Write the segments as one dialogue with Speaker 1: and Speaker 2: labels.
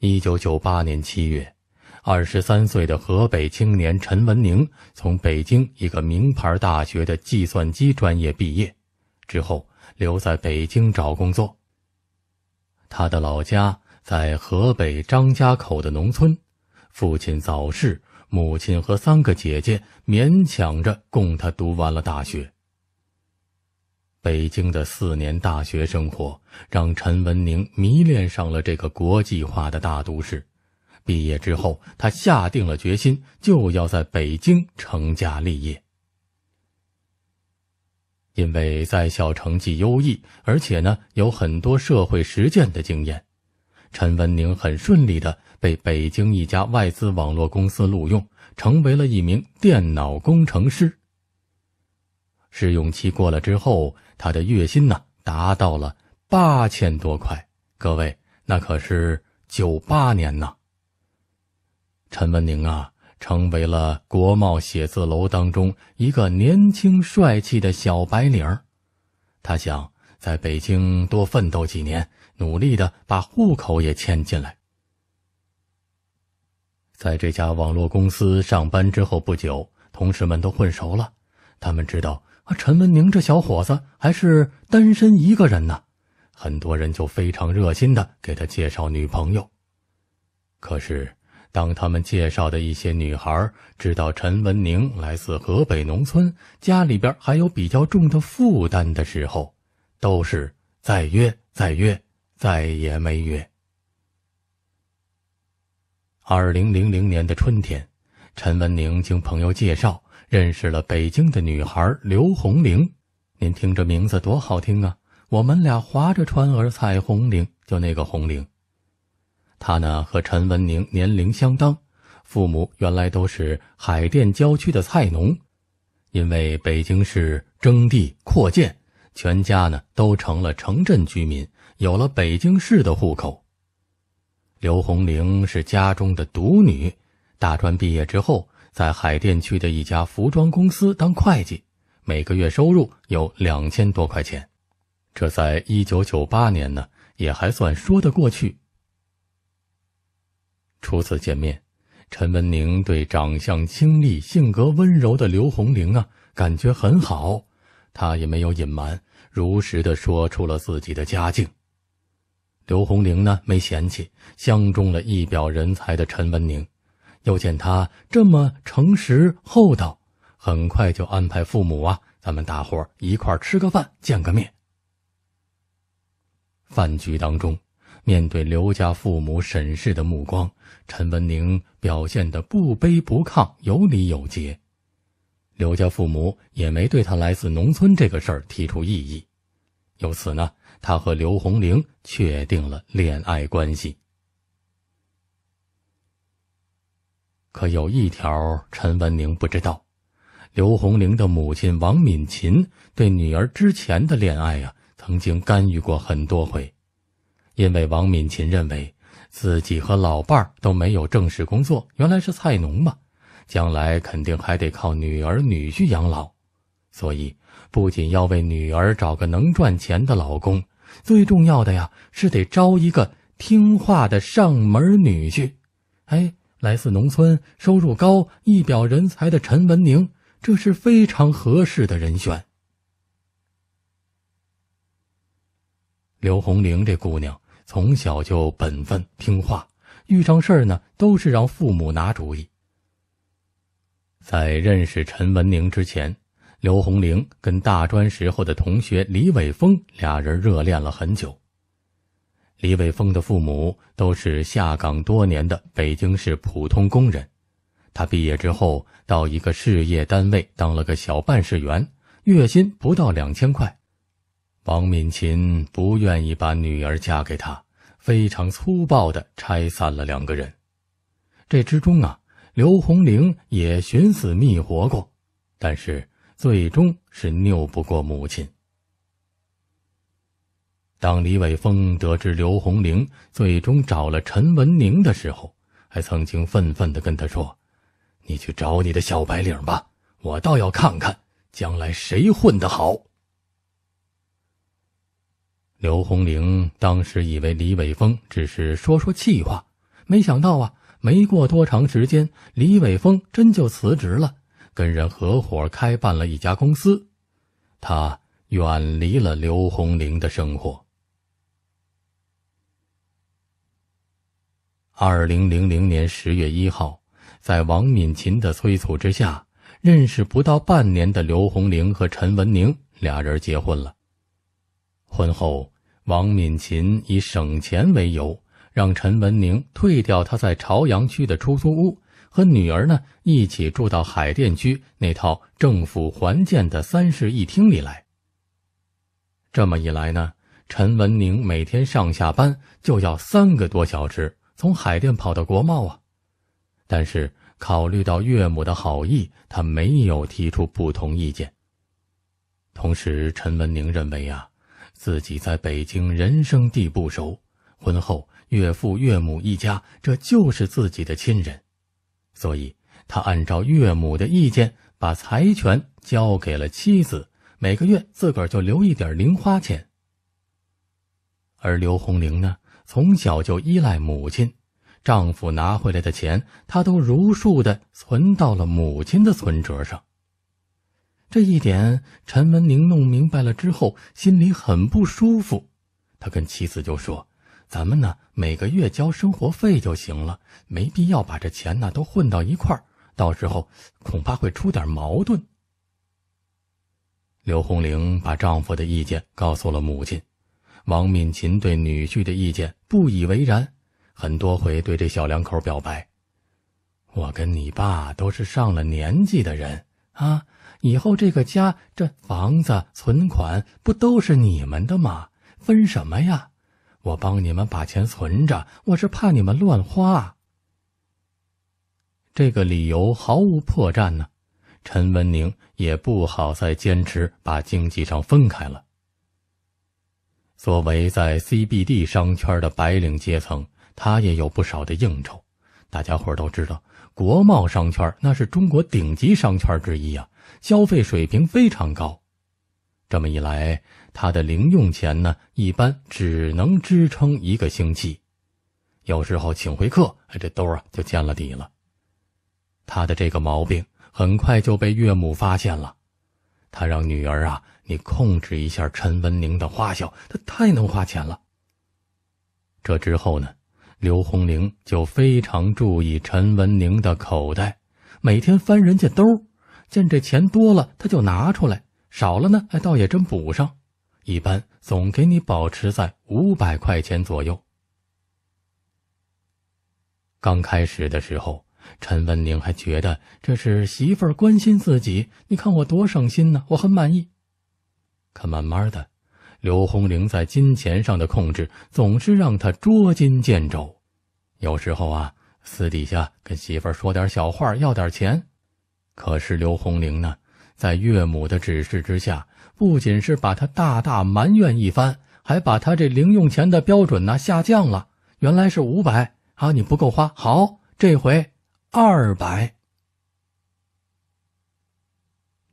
Speaker 1: 一九九八年七月，二十三岁的河北青年陈文宁从北京一个名牌大学的计算机专业毕业，之后留在北京找工作。他的老家在河北张家口的农村，父亲早逝，母亲和三个姐姐勉强着供他读完了大学。北京的四年大学生活让陈文宁迷恋上了这个国际化的大都市。毕业之后，他下定了决心，就要在北京成家立业。因为在校成绩优异，而且呢有很多社会实践的经验，陈文宁很顺利的被北京一家外资网络公司录用，成为了一名电脑工程师。试用期过了之后，他的月薪呢达到了八千多块。各位，那可是九八年呐。陈文宁啊，成为了国贸写字楼当中一个年轻帅气的小白领。他想在北京多奋斗几年，努力的把户口也迁进来。在这家网络公司上班之后不久，同事们都混熟了，他们知道。啊，陈文宁这小伙子还是单身一个人呢，很多人就非常热心的给他介绍女朋友。可是，当他们介绍的一些女孩知道陈文宁来自河北农村，家里边还有比较重的负担的时候，都是再约再约，再也没约。二零零零年的春天，陈文宁经朋友介绍。认识了北京的女孩刘红玲，您听这名字多好听啊！我们俩划着船儿采红菱，就那个红菱。她呢和陈文宁年龄相当，父母原来都是海淀郊区的菜农，因为北京市征地扩建，全家呢都成了城镇居民，有了北京市的户口。刘红玲是家中的独女，大专毕业之后。在海淀区的一家服装公司当会计，每个月收入有两千多块钱，这在一九九八年呢，也还算说得过去。初次见面，陈文宁对长相清丽、性格温柔的刘红玲啊，感觉很好，他也没有隐瞒，如实的说出了自己的家境。刘红玲呢，没嫌弃，相中了一表人才的陈文宁。又见他这么诚实厚道，很快就安排父母啊，咱们大伙儿一块儿吃个饭，见个面。饭局当中，面对刘家父母审视的目光，陈文宁表现的不卑不亢，有礼有节。刘家父母也没对他来自农村这个事儿提出异议，由此呢，他和刘红玲确定了恋爱关系。可有一条，陈文宁不知道，刘红玲的母亲王敏琴对女儿之前的恋爱啊，曾经干预过很多回。因为王敏琴认为，自己和老伴儿都没有正式工作，原来是菜农嘛，将来肯定还得靠女儿女婿养老，所以不仅要为女儿找个能赚钱的老公，最重要的呀是得招一个听话的上门女婿。哎。来自农村、收入高、一表人才的陈文宁，这是非常合适的人选。刘红玲这姑娘从小就本分听话，遇上事儿呢都是让父母拿主意。在认识陈文宁之前，刘红玲跟大专时候的同学李伟峰俩人热恋了很久。李伟峰的父母都是下岗多年的北京市普通工人，他毕业之后到一个事业单位当了个小办事员，月薪不到两千块。王敏琴不愿意把女儿嫁给他，非常粗暴地拆散了两个人。这之中啊，刘红玲也寻死觅活过，但是最终是拗不过母亲。当李伟峰得知刘红玲最终找了陈文宁的时候，还曾经愤愤的跟他说：“你去找你的小白领吧，我倒要看看将来谁混得好。”刘红玲当时以为李伟峰只是说说气话，没想到啊，没过多长时间，李伟峰真就辞职了，跟人合伙开办了一家公司，他远离了刘红玲的生活。二零零零年十月一号，在王敏琴的催促之下，认识不到半年的刘红玲和陈文宁俩人结婚了。婚后，王敏琴以省钱为由，让陈文宁退掉他在朝阳区的出租屋，和女儿呢一起住到海淀区那套政府还建的三室一厅里来。这么一来呢，陈文宁每天上下班就要三个多小时。从海淀跑到国贸啊，但是考虑到岳母的好意，他没有提出不同意见。同时，陈文宁认为啊，自己在北京人生地不熟，婚后岳父岳母一家这就是自己的亲人，所以他按照岳母的意见，把财权交给了妻子，每个月自个儿就留一点零花钱。而刘红玲呢？从小就依赖母亲，丈夫拿回来的钱，她都如数的存到了母亲的存折上。这一点，陈文宁弄明白了之后，心里很不舒服。他跟妻子就说：“咱们呢，每个月交生活费就行了，没必要把这钱呢都混到一块儿，到时候恐怕会出点矛盾。”刘红玲把丈夫的意见告诉了母亲。王敏琴对女婿的意见不以为然，很多回对这小两口表白：“我跟你爸都是上了年纪的人啊，以后这个家这房子存款不都是你们的吗？分什么呀？我帮你们把钱存着，我是怕你们乱花。”这个理由毫无破绽呢，陈文宁也不好再坚持把经济上分开了。作为在 CBD 商圈的白领阶层，他也有不少的应酬。大家伙都知道，国贸商圈那是中国顶级商圈之一啊，消费水平非常高。这么一来，他的零用钱呢，一般只能支撑一个星期。有时候请回客，这兜啊就见了底了。他的这个毛病很快就被岳母发现了，他让女儿啊。你控制一下陈文宁的花销，他太能花钱了。这之后呢，刘红玲就非常注意陈文宁的口袋，每天翻人家兜见这钱多了，他就拿出来；少了呢，还倒也真补上。一般总给你保持在五百块钱左右。刚开始的时候，陈文宁还觉得这是媳妇儿关心自己，你看我多省心呢，我很满意。可慢慢的，刘红玲在金钱上的控制总是让他捉襟见肘。有时候啊，私底下跟媳妇儿说点小话，要点钱。可是刘红玲呢，在岳母的指示之下，不仅是把他大大埋怨一番，还把他这零用钱的标准呢下降了。原来是五百啊，你不够花。好，这回二百。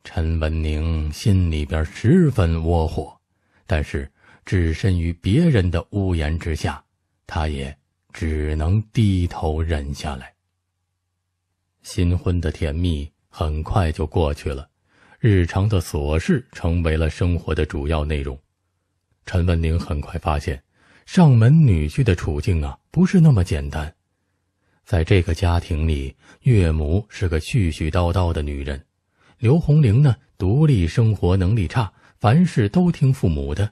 Speaker 1: 陈文宁心里边十分窝火，但是置身于别人的屋檐之下，他也只能低头忍下来。新婚的甜蜜很快就过去了，日常的琐事成为了生活的主要内容。陈文宁很快发现，上门女婿的处境啊，不是那么简单。在这个家庭里，岳母是个絮絮叨叨的女人。刘红玲呢，独立生活能力差，凡事都听父母的。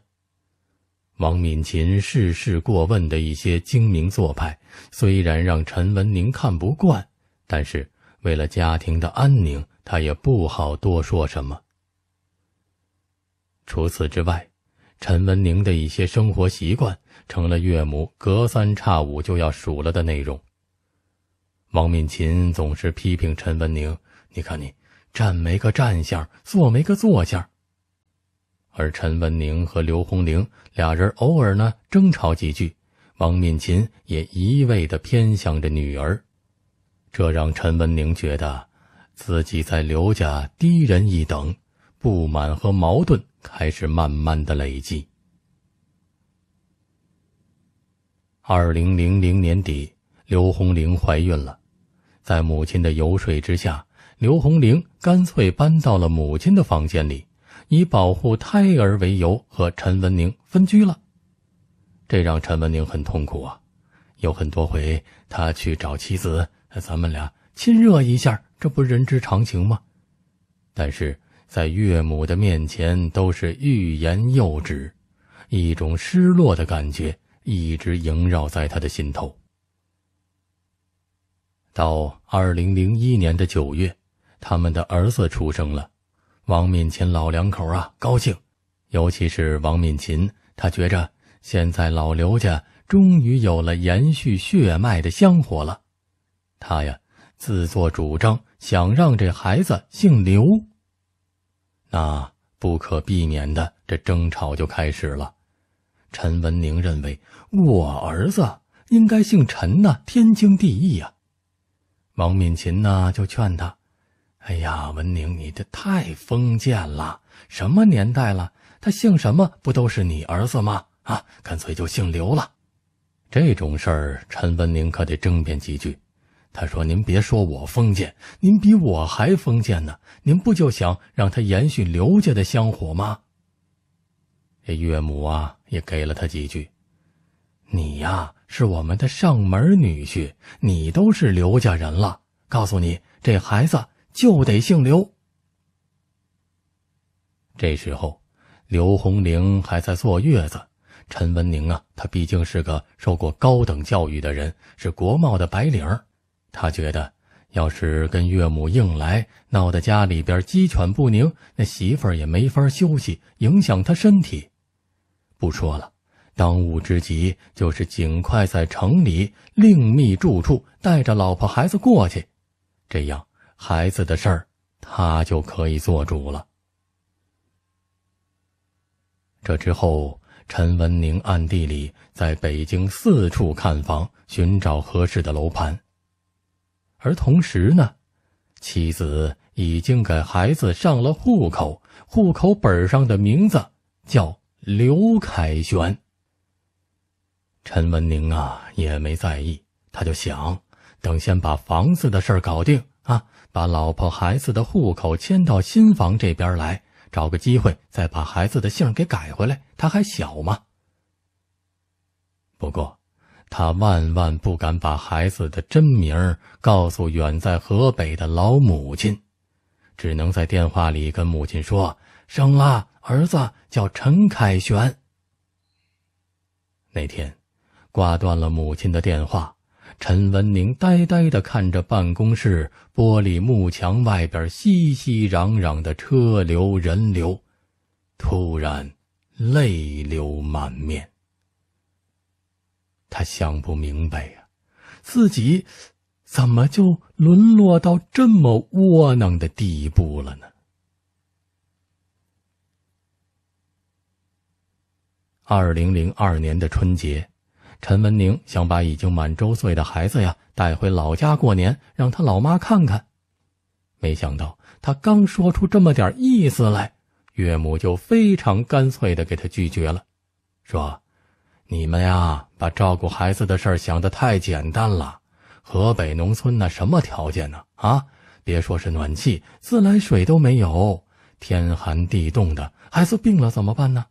Speaker 1: 王敏琴事事过问的一些精明做派，虽然让陈文宁看不惯，但是为了家庭的安宁，他也不好多说什么。除此之外，陈文宁的一些生活习惯成了岳母隔三差五就要数了的内容。王敏琴总是批评陈文宁：“你看你。”站没个站相，坐没个坐相。而陈文宁和刘红玲俩人偶尔呢争吵几句，王敏琴也一味的偏向着女儿，这让陈文宁觉得自己在刘家低人一等，不满和矛盾开始慢慢的累积。二零零零年底，刘红玲怀孕了，在母亲的游说之下。刘红玲干脆搬到了母亲的房间里，以保护胎儿为由和陈文宁分居了。这让陈文宁很痛苦啊！有很多回他去找妻子，咱们俩亲热一下，这不人之常情吗？但是在岳母的面前都是欲言又止，一种失落的感觉一直萦绕在他的心头。到二零零一年的九月。他们的儿子出生了，王敏琴老两口啊高兴，尤其是王敏琴，他觉着现在老刘家终于有了延续血脉的香火了。他呀自作主张，想让这孩子姓刘。那不可避免的，这争吵就开始了。陈文宁认为我儿子应该姓陈呐，天经地义呀。王敏琴呢就劝他。哎呀，文宁，你这太封建了！什么年代了？他姓什么不都是你儿子吗？啊，干脆就姓刘了。这种事儿，陈文宁可得争辩几句。他说：“您别说我封建，您比我还封建呢。您不就想让他延续刘家的香火吗？”这岳母啊，也给了他几句：“你呀，是我们的上门女婿，你都是刘家人了。告诉你，这孩子。”就得姓刘。这时候，刘红玲还在坐月子。陈文宁啊，他毕竟是个受过高等教育的人，是国贸的白领儿。他觉得，要是跟岳母硬来，闹得家里边鸡犬不宁，那媳妇儿也没法休息，影响他身体。不说了，当务之急就是尽快在城里另觅住处，带着老婆孩子过去，这样。孩子的事儿，他就可以做主了。这之后，陈文宁暗地里在北京四处看房，寻找合适的楼盘。而同时呢，妻子已经给孩子上了户口，户口本上的名字叫刘凯旋。陈文宁啊，也没在意，他就想等先把房子的事儿搞定啊。把老婆孩子的户口迁到新房这边来，找个机会再把孩子的姓给改回来。他还小嘛。不过，他万万不敢把孩子的真名告诉远在河北的老母亲，只能在电话里跟母亲说：“生了儿子叫陈凯旋。”那天，挂断了母亲的电话。陈文宁呆呆的看着办公室玻璃幕墙外边熙熙攘攘的车流人流，突然泪流满面。他想不明白呀，自己怎么就沦落到这么窝囊的地步了呢？二零零二年的春节。陈文宁想把已经满周岁的孩子呀带回老家过年，让他老妈看看。没想到他刚说出这么点意思来，岳母就非常干脆的给他拒绝了，说：“你们呀，把照顾孩子的事儿想得太简单了。河北农村那什么条件呢？啊，别说是暖气、自来水都没有，天寒地冻的，孩子病了怎么办呢？”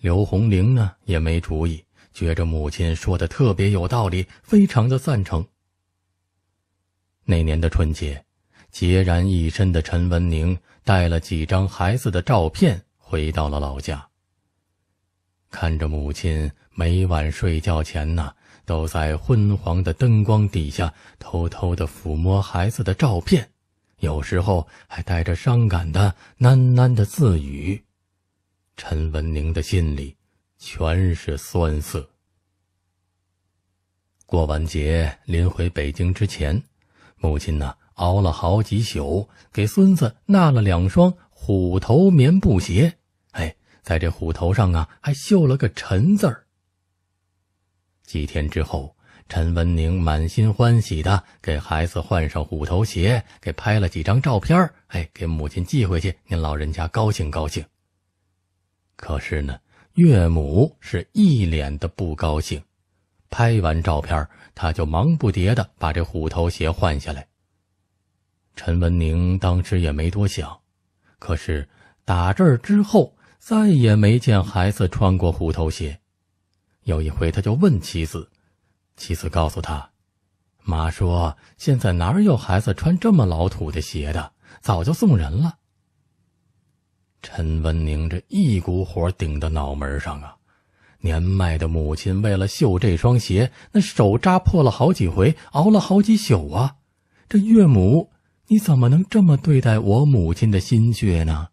Speaker 1: 刘红玲呢也没主意。觉着母亲说的特别有道理，非常的赞成。那年的春节，孑然一身的陈文宁带了几张孩子的照片回到了老家。看着母亲每晚睡觉前呢，都在昏黄的灯光底下偷偷的抚摸孩子的照片，有时候还带着伤感的喃喃的自语，陈文宁的心里。全是酸涩。过完节，临回北京之前，母亲呢熬了好几宿，给孙子纳了两双虎头棉布鞋，哎，在这虎头上啊还绣了个陈字儿。几天之后，陈文宁满心欢喜的给孩子换上虎头鞋，给拍了几张照片儿，哎，给母亲寄回去，您老人家高兴高兴。可是呢。岳母是一脸的不高兴，拍完照片，他就忙不迭的把这虎头鞋换下来。陈文宁当时也没多想，可是打这儿之后，再也没见孩子穿过虎头鞋。有一回，他就问妻子，妻子告诉他，妈说现在哪有孩子穿这么老土的鞋的，早就送人了。陈文宁这一股火顶到脑门上啊！年迈的母亲为了绣这双鞋，那手扎破了好几回，熬了好几宿啊！这岳母，你怎么能这么对待我母亲的心血呢？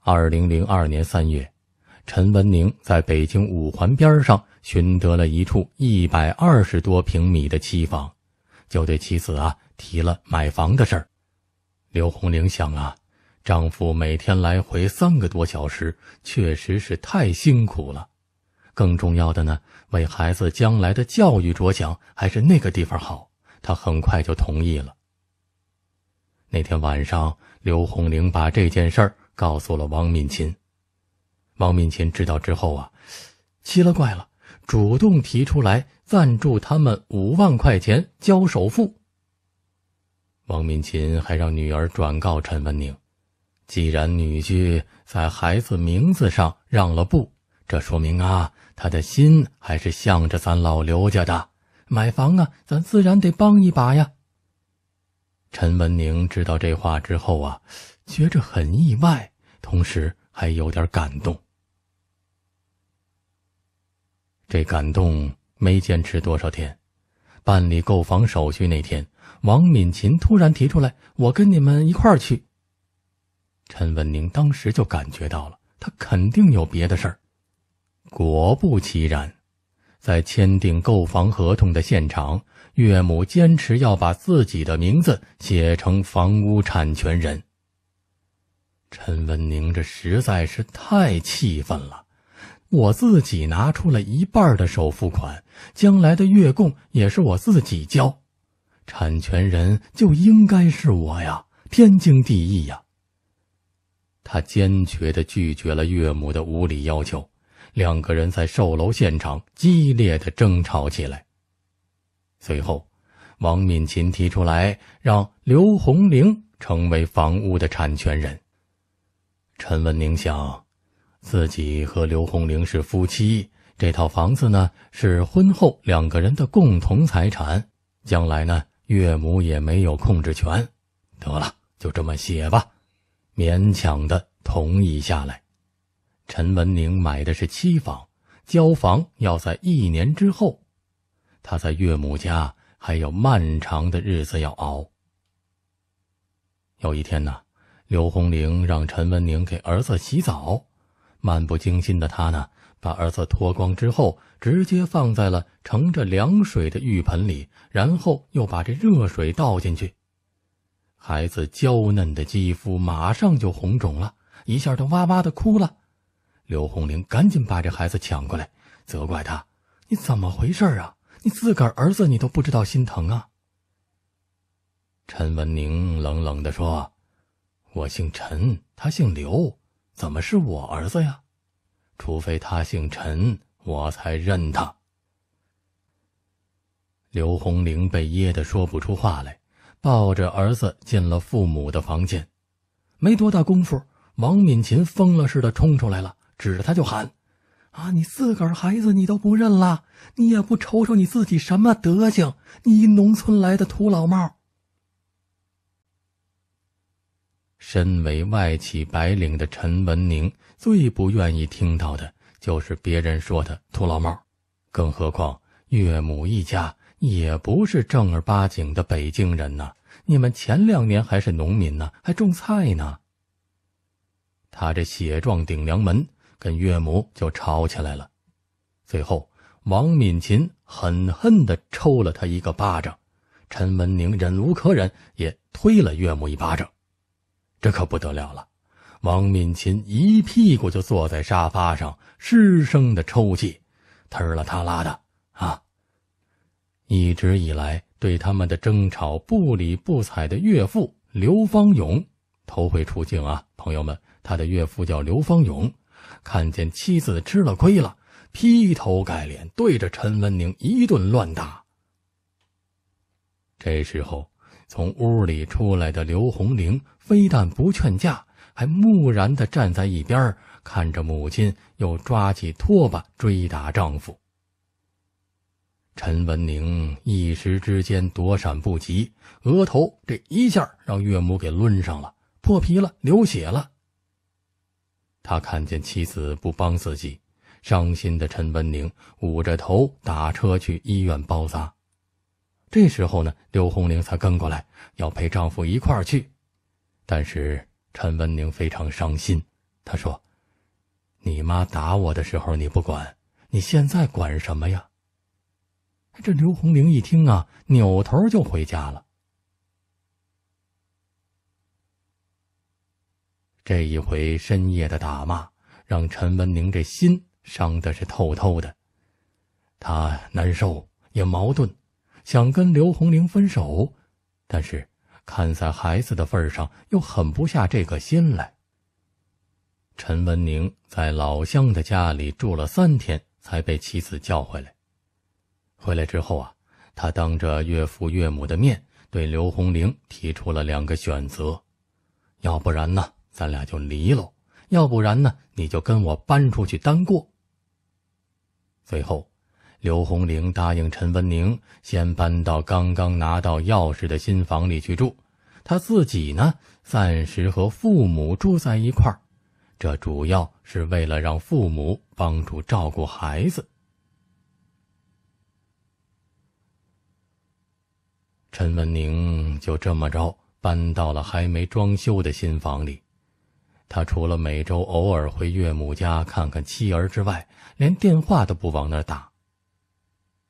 Speaker 1: 二零零二年三月，陈文宁在北京五环边上寻得了一处一百二十多平米的期房，就对妻子啊。提了买房的事儿，刘红玲想啊，丈夫每天来回三个多小时，确实是太辛苦了。更重要的呢，为孩子将来的教育着想，还是那个地方好。她很快就同意了。那天晚上，刘红玲把这件事儿告诉了王敏琴。王敏琴知道之后啊，奇了怪了，主动提出来赞助他们五万块钱交首付。王敏琴还让女儿转告陈文宁：“既然女婿在孩子名字上让了步，这说明啊，他的心还是向着咱老刘家的。买房啊，咱自然得帮一把呀。”陈文宁知道这话之后啊，觉着很意外，同时还有点感动。这感动没坚持多少天，办理购房手续那天。王敏琴突然提出来：“我跟你们一块儿去。”陈文宁当时就感觉到了，他肯定有别的事儿。果不其然，在签订购房合同的现场，岳母坚持要把自己的名字写成房屋产权人。陈文宁这实在是太气愤了！我自己拿出了一半的首付款，将来的月供也是我自己交。产权人就应该是我呀，天经地义呀。他坚决的拒绝了岳母的无理要求，两个人在售楼现场激烈的争吵起来。随后，王敏琴提出来让刘红玲成为房屋的产权人。陈文宁想，自己和刘红玲是夫妻，这套房子呢是婚后两个人的共同财产，将来呢。岳母也没有控制权，得了，就这么写吧，勉强的同意下来。陈文宁买的是期房，交房要在一年之后，他在岳母家还有漫长的日子要熬。有一天呢，刘红玲让陈文宁给儿子洗澡，漫不经心的他呢，把儿子脱光之后。直接放在了盛着凉水的浴盆里，然后又把这热水倒进去。孩子娇嫩的肌肤马上就红肿了，一下就哇哇的哭了。刘红玲赶紧把这孩子抢过来，责怪他：“你怎么回事啊？你自个儿儿子你都不知道心疼啊！”陈文宁冷冷地说：“我姓陈，他姓刘，怎么是我儿子呀？除非他姓陈。”我才认他。刘红玲被噎得说不出话来，抱着儿子进了父母的房间。没多大功夫，王敏琴疯了似的冲出来了，指着他就喊：“啊，你自个儿孩子你都不认了，你也不瞅瞅你自己什么德行？你一农村来的土老帽。”身为外企白领的陈文宁最不愿意听到的。就是别人说的土老帽，更何况岳母一家也不是正儿八经的北京人呢，你们前两年还是农民呢，还种菜呢。他这血撞顶梁门，跟岳母就吵起来了。最后，王敏琴狠狠地抽了他一个巴掌，陈文宁忍无可忍，也推了岳母一巴掌。这可不得了了！王敏琴一屁股就坐在沙发上。失声的抽泣，腾了他拉的啊！一直以来对他们的争吵不理不睬的岳父刘方勇头回出镜啊，朋友们，他的岳父叫刘方勇，看见妻子吃了亏了，劈头盖脸对着陈文宁一顿乱打。这时候，从屋里出来的刘红玲非但不劝架，还木然地站在一边看着母亲又抓起拖把追打丈夫，陈文宁一时之间躲闪不及，额头这一下让岳母给抡上了，破皮了，流血了。他看见妻子不帮自己，伤心的陈文宁捂着头打车去医院包扎。这时候呢，刘红玲才跟过来要陪丈夫一块儿去，但是陈文宁非常伤心，他说。你妈打我的时候，你不管，你现在管什么呀？这刘红玲一听啊，扭头就回家了。这一回深夜的打骂，让陈文宁这心伤的是透透的，他难受也矛盾，想跟刘红玲分手，但是看在孩子的份上，又狠不下这个心来。陈文宁在老乡的家里住了三天，才被妻子叫回来。回来之后啊，他当着岳父岳母的面对刘红玲提出了两个选择：要不然呢，咱俩就离喽；要不然呢，你就跟我搬出去单过。最后，刘红玲答应陈文宁先搬到刚刚拿到钥匙的新房里去住，他自己呢，暂时和父母住在一块儿。这主要是为了让父母帮助照顾孩子。陈文宁就这么着搬到了还没装修的新房里。他除了每周偶尔回岳母家看看妻儿之外，连电话都不往那打。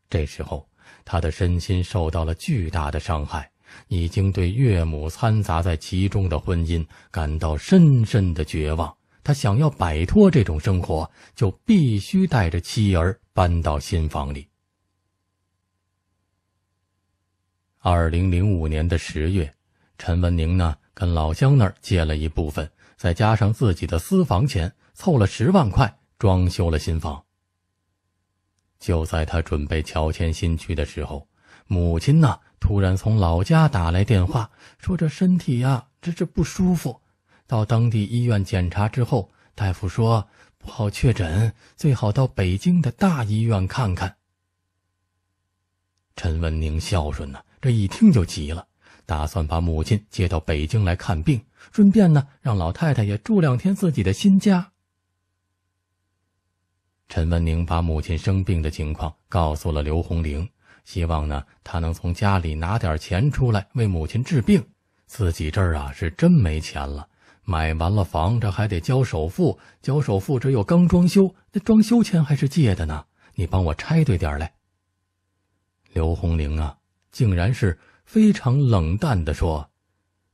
Speaker 1: 这时候，他的身心受到了巨大的伤害，已经对岳母掺杂在其中的婚姻感到深深的绝望。他想要摆脱这种生活，就必须带着妻儿搬到新房里。二零零五年的十月，陈文宁呢跟老乡那儿借了一部分，再加上自己的私房钱，凑了十万块装修了新房。就在他准备乔迁新居的时候，母亲呢突然从老家打来电话，说这身体呀，这这不舒服。到当地医院检查之后，大夫说不好确诊，最好到北京的大医院看看。陈文宁孝顺呢，这一听就急了，打算把母亲接到北京来看病，顺便呢让老太太也住两天自己的新家。陈文宁把母亲生病的情况告诉了刘红玲，希望呢她能从家里拿点钱出来为母亲治病，自己这儿啊是真没钱了。买完了房，这还得交首付。交首付，这又刚装修，那装修钱还是借的呢。你帮我拆对点来。刘红玲啊，竟然是非常冷淡的说：“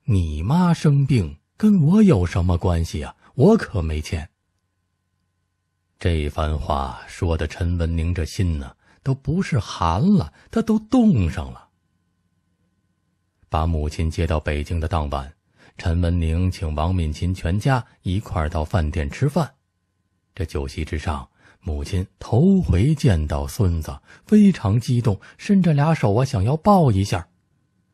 Speaker 1: 你妈生病跟我有什么关系啊？我可没钱。”这番话说的陈文宁这心呢，都不是寒了，他都冻上了。把母亲接到北京的当晚。陈文宁请王敏琴全家一块儿到饭店吃饭，这酒席之上，母亲头回见到孙子，非常激动，伸着俩手啊，想要抱一下，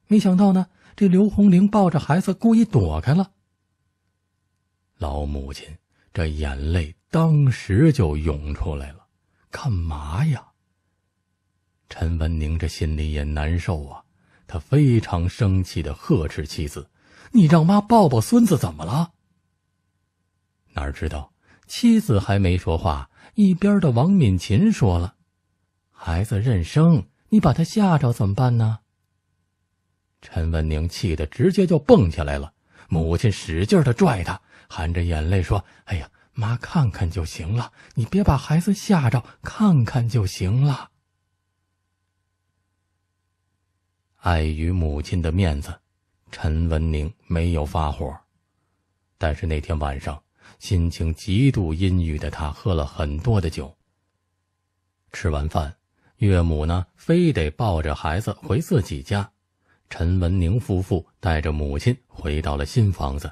Speaker 1: 没想到呢，这刘红玲抱着孩子故意躲开了。老母亲这眼泪当时就涌出来了，干嘛呀？陈文宁这心里也难受啊，他非常生气的呵斥妻子。你让妈抱抱孙子怎么了？哪知道妻子还没说话，一边的王敏琴说了：“孩子认生，你把他吓着怎么办呢？”陈文宁气得直接就蹦起来了，母亲使劲的拽他，含着眼泪说：“哎呀，妈看看就行了，你别把孩子吓着，看看就行了。”碍于母亲的面子。陈文宁没有发火，但是那天晚上心情极度阴郁的他喝了很多的酒。吃完饭，岳母呢非得抱着孩子回自己家，陈文宁夫妇带着母亲回到了新房子。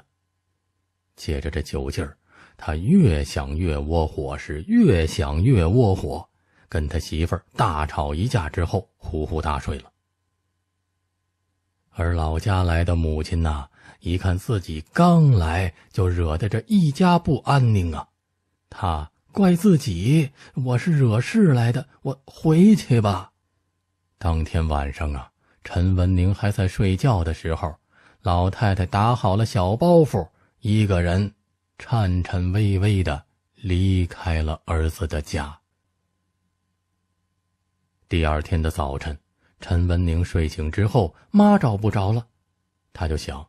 Speaker 1: 借着这酒劲儿，他越想越窝火，是越想越窝火，跟他媳妇儿大吵一架之后，呼呼大睡了。而老家来的母亲呐，一看自己刚来就惹得这一家不安宁啊，她怪自己，我是惹事来的，我回去吧。当天晚上啊，陈文宁还在睡觉的时候，老太太打好了小包袱，一个人颤颤巍巍的离开了儿子的家。第二天的早晨。陈文宁睡醒之后，妈找不着了，他就想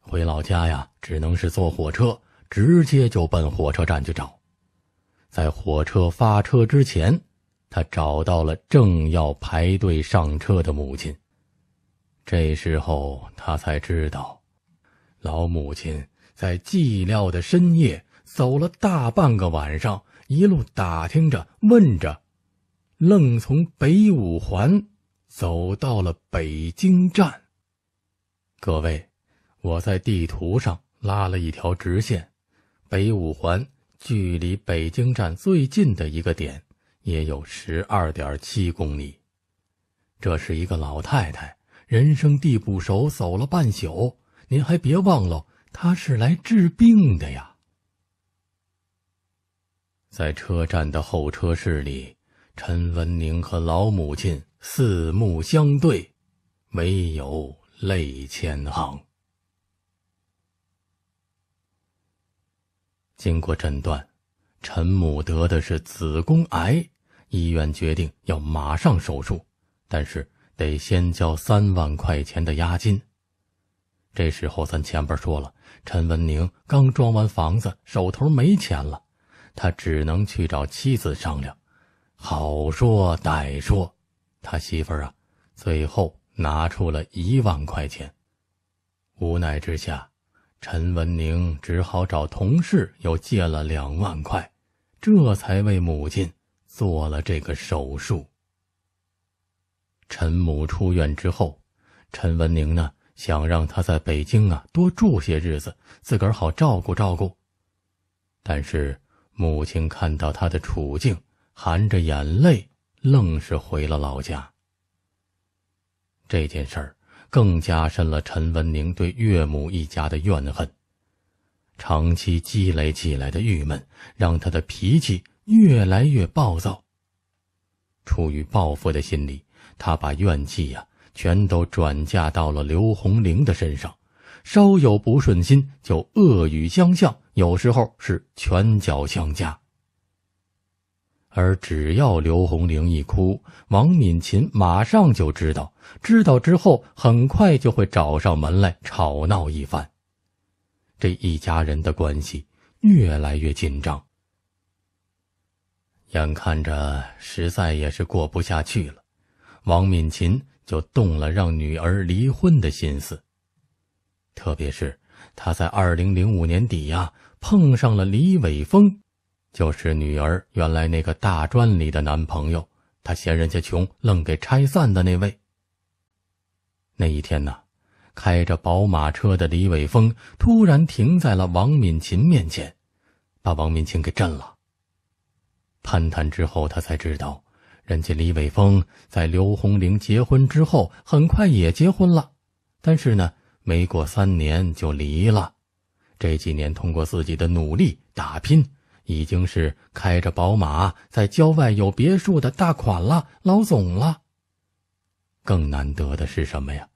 Speaker 1: 回老家呀，只能是坐火车，直接就奔火车站去找。在火车发车之前，他找到了正要排队上车的母亲。这时候他才知道，老母亲在寂寥的深夜走了大半个晚上，一路打听着问着，愣从北五环。走到了北京站。各位，我在地图上拉了一条直线，北五环距离北京站最近的一个点也有十二点七公里。这是一个老太太，人生地不熟，走了半宿。您还别忘了，她是来治病的呀。在车站的候车室里，陈文宁和老母亲。四目相对，唯有泪千行。经过诊断，陈母得的是子宫癌，医院决定要马上手术，但是得先交三万块钱的押金。这时候，咱前边说了，陈文宁刚装完房子，手头没钱了，他只能去找妻子商量，好说歹说。他媳妇儿啊，最后拿出了一万块钱，无奈之下，陈文宁只好找同事又借了两万块，这才为母亲做了这个手术。陈母出院之后，陈文宁呢想让他在北京啊多住些日子，自个儿好照顾照顾，但是母亲看到他的处境，含着眼泪。愣是回了老家。这件事儿更加深了陈文宁对岳母一家的怨恨，长期积累起来的郁闷让他的脾气越来越暴躁。出于报复的心理，他把怨气呀全都转嫁到了刘红玲的身上，稍有不顺心就恶语相向，有时候是拳脚相加。而只要刘红玲一哭，王敏琴马上就知道，知道之后很快就会找上门来吵闹一番。这一家人的关系越来越紧张，眼看着实在也是过不下去了，王敏琴就动了让女儿离婚的心思。特别是她在二零零五年底呀，碰上了李伟峰。就是女儿原来那个大专里的男朋友，他嫌人家穷，愣给拆散的那位。那一天呢，开着宝马车的李伟峰突然停在了王敏琴面前，把王敏琴给震了。攀谈之后，他才知道，人家李伟峰在刘红玲结婚之后，很快也结婚了，但是呢，没过三年就离了。这几年通过自己的努力打拼。已经是开着宝马，在郊外有别墅的大款了，老总了。更难得的是什么呀？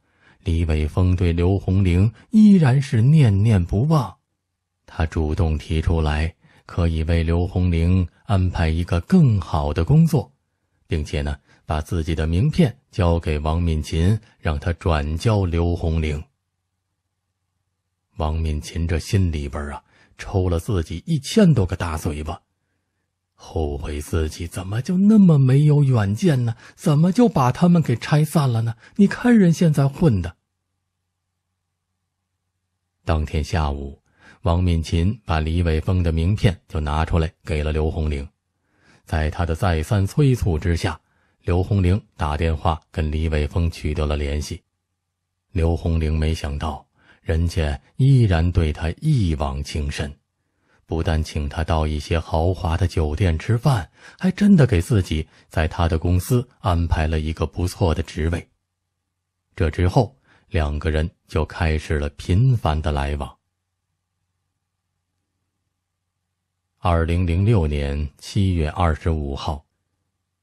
Speaker 1: 李伟峰对刘红玲依然是念念不忘，他主动提出来可以为刘红玲安排一个更好的工作，并且呢，把自己的名片交给王敏琴，让他转交刘红玲。王敏琴这心里边啊。抽了自己一千多个大嘴巴，后悔自己怎么就那么没有远见呢？怎么就把他们给拆散了呢？你看人现在混的。当天下午，王敏琴把李伟峰的名片就拿出来给了刘红玲，在他的再三催促之下，刘红玲打电话跟李伟峰取得了联系。刘红玲没想到。人家依然对他一往情深，不但请他到一些豪华的酒店吃饭，还真的给自己在他的公司安排了一个不错的职位。这之后，两个人就开始了频繁的来往。二零零六年七月二十五号，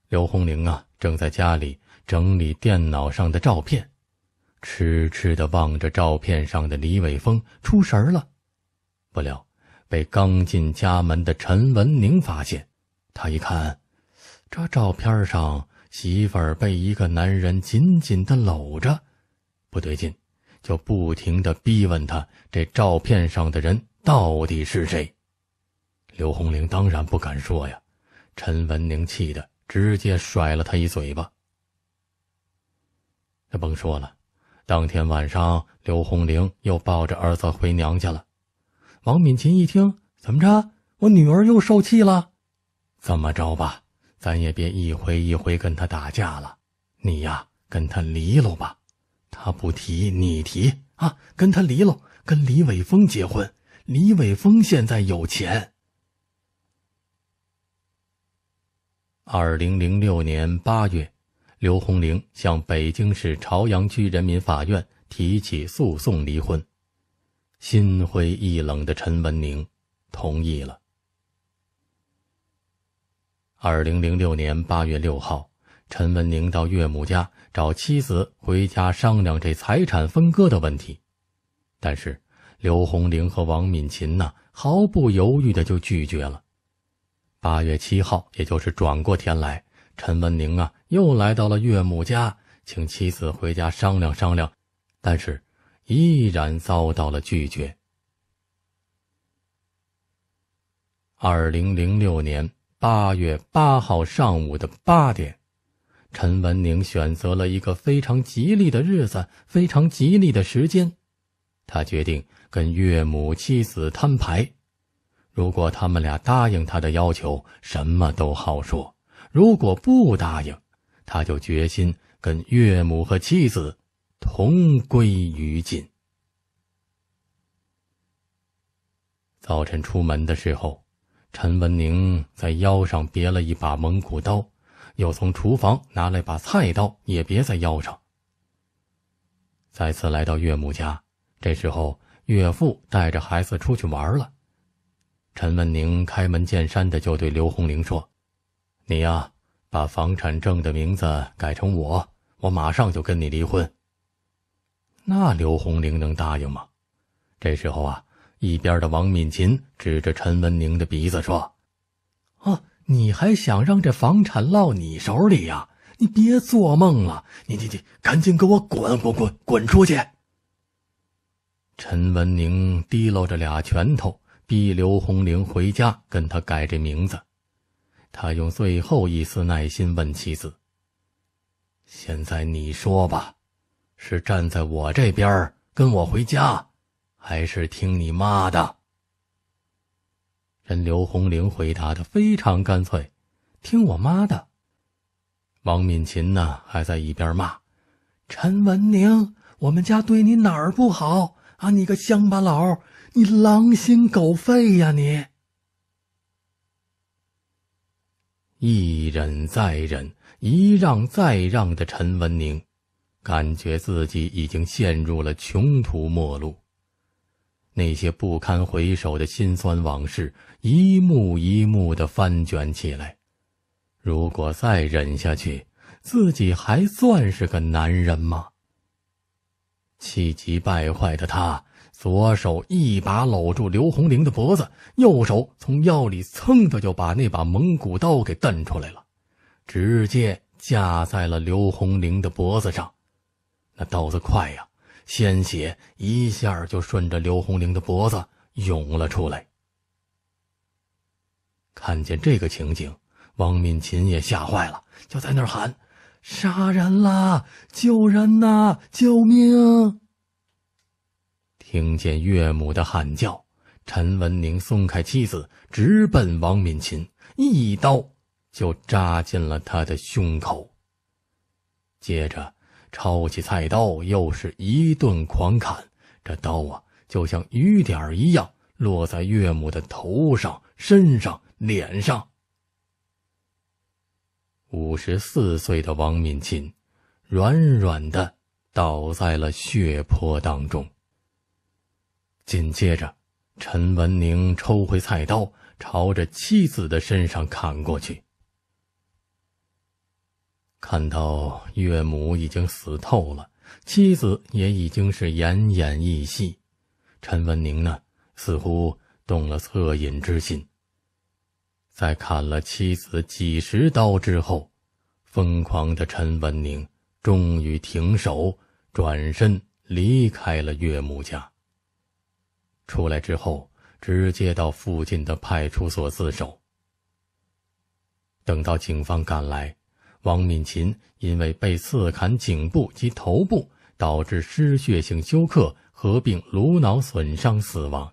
Speaker 1: 刘红玲啊，正在家里整理电脑上的照片。痴痴地望着照片上的李伟峰出神了，不料被刚进家门的陈文宁发现。他一看，这照片上媳妇儿被一个男人紧紧地搂着，不对劲，就不停地逼问他：这照片上的人到底是谁？刘红玲当然不敢说呀。陈文宁气得直接甩了他一嘴巴。那甭说了。当天晚上，刘红玲又抱着儿子回娘家了。王敏琴一听，怎么着？我女儿又受气了？怎么着吧？咱也别一回一回跟他打架了。你呀，跟他离喽吧。他不提，你提啊。跟他离喽，跟李伟峰结婚。李伟峰现在有钱。二零零六年八月。刘红玲向北京市朝阳区人民法院提起诉讼离婚，心灰意冷的陈文宁同意了。二零零六年八月六号，陈文宁到岳母家找妻子回家商量这财产分割的问题，但是刘红玲和王敏琴呢，毫不犹豫的就拒绝了。八月七号，也就是转过天来。陈文宁啊，又来到了岳母家，请妻子回家商量商量，但是依然遭到了拒绝。二零零六年八月八号上午的八点，陈文宁选择了一个非常吉利的日子，非常吉利的时间，他决定跟岳母妻子摊牌。如果他们俩答应他的要求，什么都好说。如果不答应，他就决心跟岳母和妻子同归于尽。早晨出门的时候，陈文宁在腰上别了一把蒙古刀，又从厨房拿来把菜刀，也别在腰上。再次来到岳母家，这时候岳父带着孩子出去玩了。陈文宁开门见山的就对刘红玲说。你呀，把房产证的名字改成我，我马上就跟你离婚。那刘红玲能答应吗？这时候啊，一边的王敏琴指着陈文宁的鼻子说：“啊，你还想让这房产落你手里呀？你别做梦了！你你你，赶紧给我滚，滚滚滚出去！”陈文宁提搂着俩拳头，逼刘红玲回家跟他改这名字。他用最后一丝耐心问妻子：“现在你说吧，是站在我这边跟我回家，还是听你妈的？”人刘红玲回答的非常干脆：“听我妈的。”王敏琴呢，还在一边骂：“陈文宁，我们家对你哪儿不好啊？你个乡巴佬，你狼心狗肺呀你！”一忍再忍，一让再让的陈文宁，感觉自己已经陷入了穷途末路。那些不堪回首的辛酸往事，一幕一幕的翻卷起来。如果再忍下去，自己还算是个男人吗？气急败坏的他。左手一把搂住刘红玲的脖子，右手从腰里蹭的就把那把蒙古刀给蹬出来了，直接架在了刘红玲的脖子上。那刀子快呀，鲜血一下就顺着刘红玲的脖子涌了出来。看见这个情景，王敏琴也吓坏了，就在那儿喊：“杀人啦！救人呐！救命！”听见岳母的喊叫，陈文宁松开妻子，直奔王敏琴，一刀就扎进了他的胸口。接着，抄起菜刀，又是一顿狂砍。这刀啊，就像雨点一样落在岳母的头上、身上、脸上。五十四岁的王敏琴，软软的倒在了血泊当中。紧接着，陈文宁抽回菜刀，朝着妻子的身上砍过去。看到岳母已经死透了，妻子也已经是奄奄一息，陈文宁呢，似乎动了恻隐之心。在砍了妻子几十刀之后，疯狂的陈文宁终于停手，转身离开了岳母家。出来之后，直接到附近的派出所自首。等到警方赶来，王敏琴因为被刺砍颈部及头部，导致失血性休克合并颅脑损伤死亡；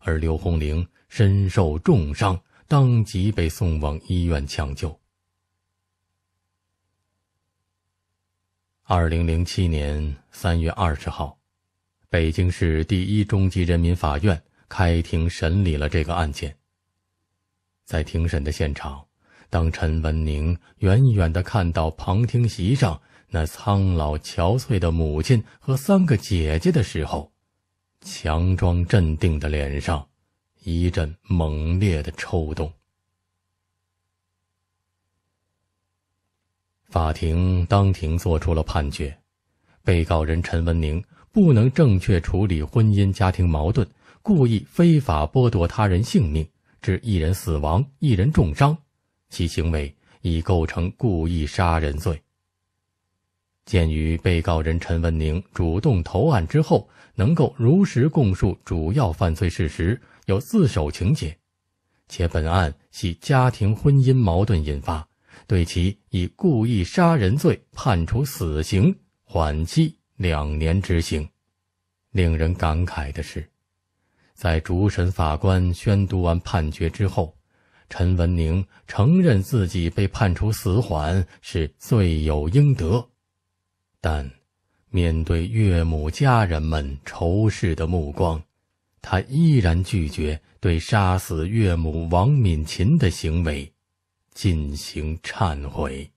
Speaker 1: 而刘红玲身受重伤，当即被送往医院抢救。二零零七年三月二十号。北京市第一中级人民法院开庭审理了这个案件。在庭审的现场，当陈文宁远远的看到旁听席上那苍老憔悴的母亲和三个姐姐的时候，强装镇定的脸上一阵猛烈的抽动。法庭当庭作出了判决，被告人陈文宁。不能正确处理婚姻家庭矛盾，故意非法剥夺他人性命，致一人死亡、一人重伤，其行为已构成故意杀人罪。鉴于被告人陈文宁主动投案之后，能够如实供述主要犯罪事实，有自首情节，且本案系家庭婚姻矛盾引发，对其以故意杀人罪判处死刑缓期。两年执行。令人感慨的是，在主审法官宣读完判决之后，陈文宁承认自己被判处死缓是罪有应得，但面对岳母家人们仇视的目光，他依然拒绝对杀死岳母王敏琴的行为进行忏悔。